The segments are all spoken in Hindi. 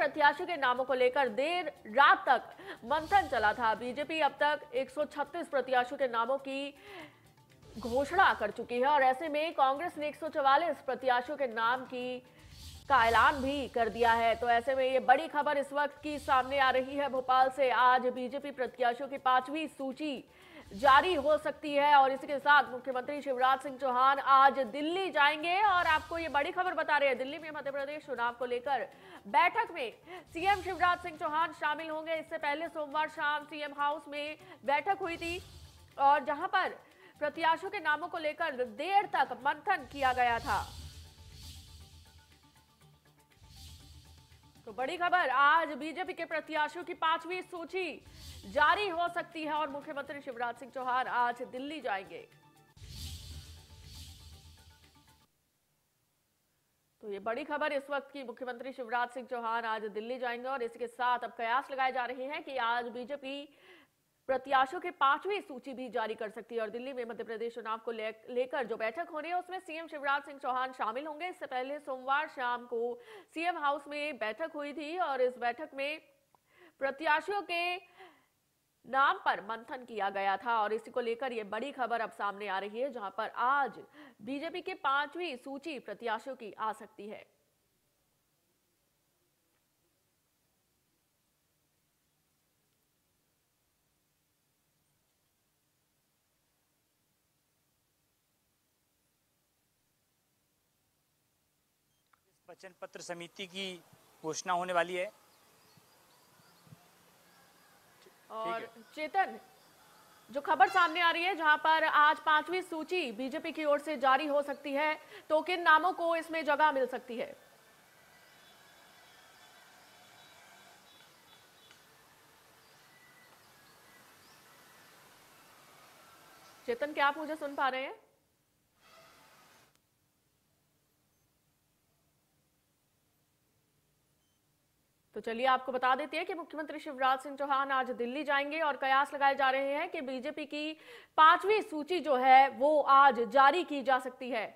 प्रत्याशी के नामों को लेकर देर रात तक मंथन चला था बीजेपी अब तक 136 प्रत्याशियों के नामों की घोषणा कर चुकी है और ऐसे में कांग्रेस ने 144 प्रत्याशियों के नाम की का ऐलान भी कर दिया है तो ऐसे में ये बड़ी खबर इस वक्त की सामने आ रही है भोपाल से आज बीजेपी प्रत्याशियों की पांचवी सूची जारी हो सकती है और इसी के साथ मुख्यमंत्री शिवराज सिंह चौहान आज दिल्ली जाएंगे और आपको ये बड़ी खबर बता रहे हैं दिल्ली में मध्य प्रदेश चुनाव को लेकर बैठक में सीएम शिवराज सिंह चौहान शामिल होंगे इससे पहले सोमवार शाम सीएम हाउस में बैठक हुई थी और जहां पर प्रत्याशियों के नामों को लेकर देर तक मंथन किया गया था तो बड़ी खबर आज बीजेपी के प्रत्याशियों की पांचवी सूची जारी हो सकती है और मुख्यमंत्री शिवराज सिंह चौहान आज दिल्ली जाएंगे तो ये बड़ी खबर इस वक्त की मुख्यमंत्री शिवराज सिंह चौहान आज दिल्ली जाएंगे और इसके साथ अब कयास लगाए जा रहे हैं कि आज बीजेपी प्रत्याशियों की पांचवी सूची भी जारी कर सकती है और दिल्ली में मध्य प्रदेश चुनाव को लेकर जो बैठक होनी है उसमें सीएम शिवराज सिंह चौहान शामिल होंगे इससे पहले सोमवार शाम को सीएम हाउस में बैठक हुई थी और इस बैठक में प्रत्याशियों के नाम पर मंथन किया गया था और इसी को लेकर यह बड़ी खबर अब सामने आ रही है जहां पर आज बीजेपी के पांचवी सूची प्रत्याशियों की आ सकती है वचन पत्र समिति की घोषणा होने वाली है और चेतन जो खबर सामने आ रही है जहां पर आज पांचवी सूची बीजेपी की ओर से जारी हो सकती है तो किन नामों को इसमें जगह मिल सकती है चेतन क्या आप मुझे सुन पा रहे हैं तो चलिए आपको बता देते हैं कि मुख्यमंत्री शिवराज सिंह चौहान आज दिल्ली जाएंगे और कयास लगाए जा रहे हैं कि बीजेपी की पांचवी सूची जो है वो आज जारी की जा सकती है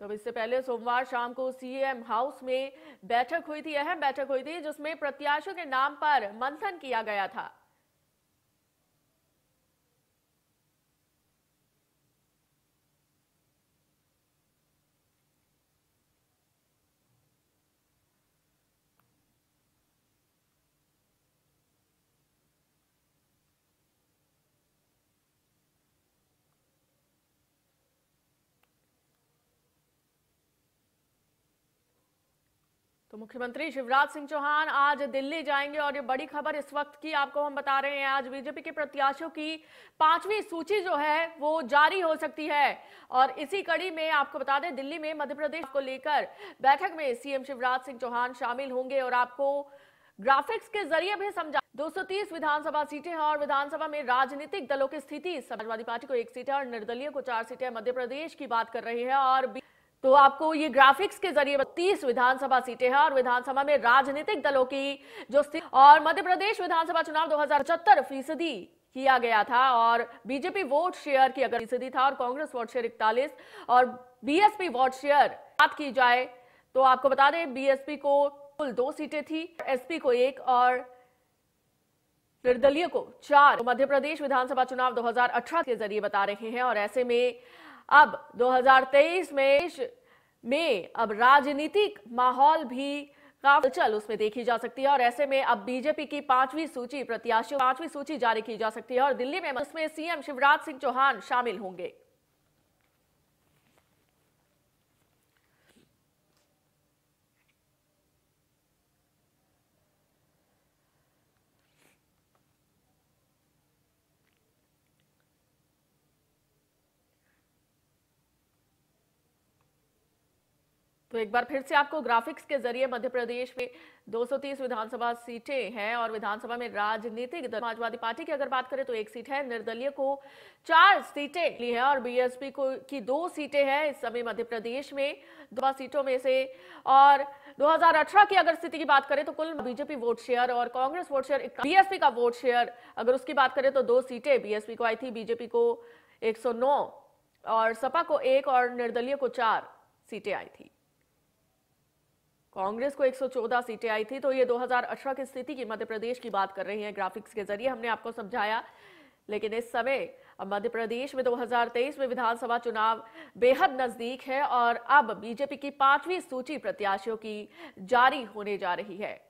तो इससे पहले सोमवार शाम को सीएम हाउस में बैठक हुई थी अहम बैठक हुई थी जिसमें प्रत्याशियों के नाम पर मंथन किया गया था तो मुख्यमंत्री शिवराज सिंह चौहान आज दिल्ली जाएंगे और ये बड़ी खबर इस वक्त की आपको हम बता रहे हैं आज बीजेपी के प्रत्याशियों की पांचवी सूची जो है वो जारी हो सकती है और इसी कड़ी में आपको बता दें दिल्ली में मध्य प्रदेश को लेकर बैठक में सीएम शिवराज सिंह चौहान शामिल होंगे और आपको ग्राफिक्स के जरिए भी समझा 230 विधानसभा सीटें हैं और विधानसभा में राजनीतिक दलों की स्थिति समाजवादी पार्टी को एक सीट है और निर्दलीय को चार सीटें मध्य प्रदेश की बात कर रही है और तो आपको ये ग्राफिक्स के जरिए तीस विधानसभा सीटें हैं और विधानसभा में राजनीतिक दलों की जो और मध्य प्रदेश विधानसभा चुनाव दो फीसदी किया गया था और बीजेपी वोट शेयर की अगर फीसदी था और कांग्रेस वोट शेयर इकतालीस और बीएसपी वोट शेयर बात की जाए तो आपको बता दें बीएसपी को कुल दो सीटें थी एसपी को एक और निर्दलीय को चार तो मध्य प्रदेश विधानसभा चुनाव 2018 के जरिए बता रहे हैं और ऐसे में अब 2023 में में अब राजनीतिक माहौल भी चल उसमें देखी जा सकती है और ऐसे में अब बीजेपी की पांचवी सूची प्रत्याशियों पांचवी सूची जारी की जा सकती है और दिल्ली में उसमें सीएम शिवराज सिंह चौहान शामिल होंगे तो एक बार फिर से आपको ग्राफिक्स के जरिए मध्य प्रदेश में 230 विधानसभा सीटें हैं और विधानसभा में राजनीतिक समाजवादी पार्टी की अगर बात करें तो एक सीट है निर्दलीय को चार सीटें ली है और बीएसपी को की दो सीटें हैं इस समय मध्य प्रदेश में दो सीटों में से और 2018 की अगर स्थिति की बात करें तो कुल बीजेपी वोट शेयर और कांग्रेस वोट शेयर बीएसपी का वोट शेयर अगर उसकी बात करें तो दो सीटें बीएसपी को आई थी बीजेपी को एक और सपा को एक और निर्दलीय को चार सीटें आई थी कांग्रेस को 114 सीटें आई थी तो ये 2018 की स्थिति की मध्य प्रदेश की बात कर रही है ग्राफिक्स के जरिए हमने आपको समझाया लेकिन इस समय अब मध्य प्रदेश में 2023 में विधानसभा चुनाव बेहद नजदीक है और अब बीजेपी की पांचवी सूची प्रत्याशियों की जारी होने जा रही है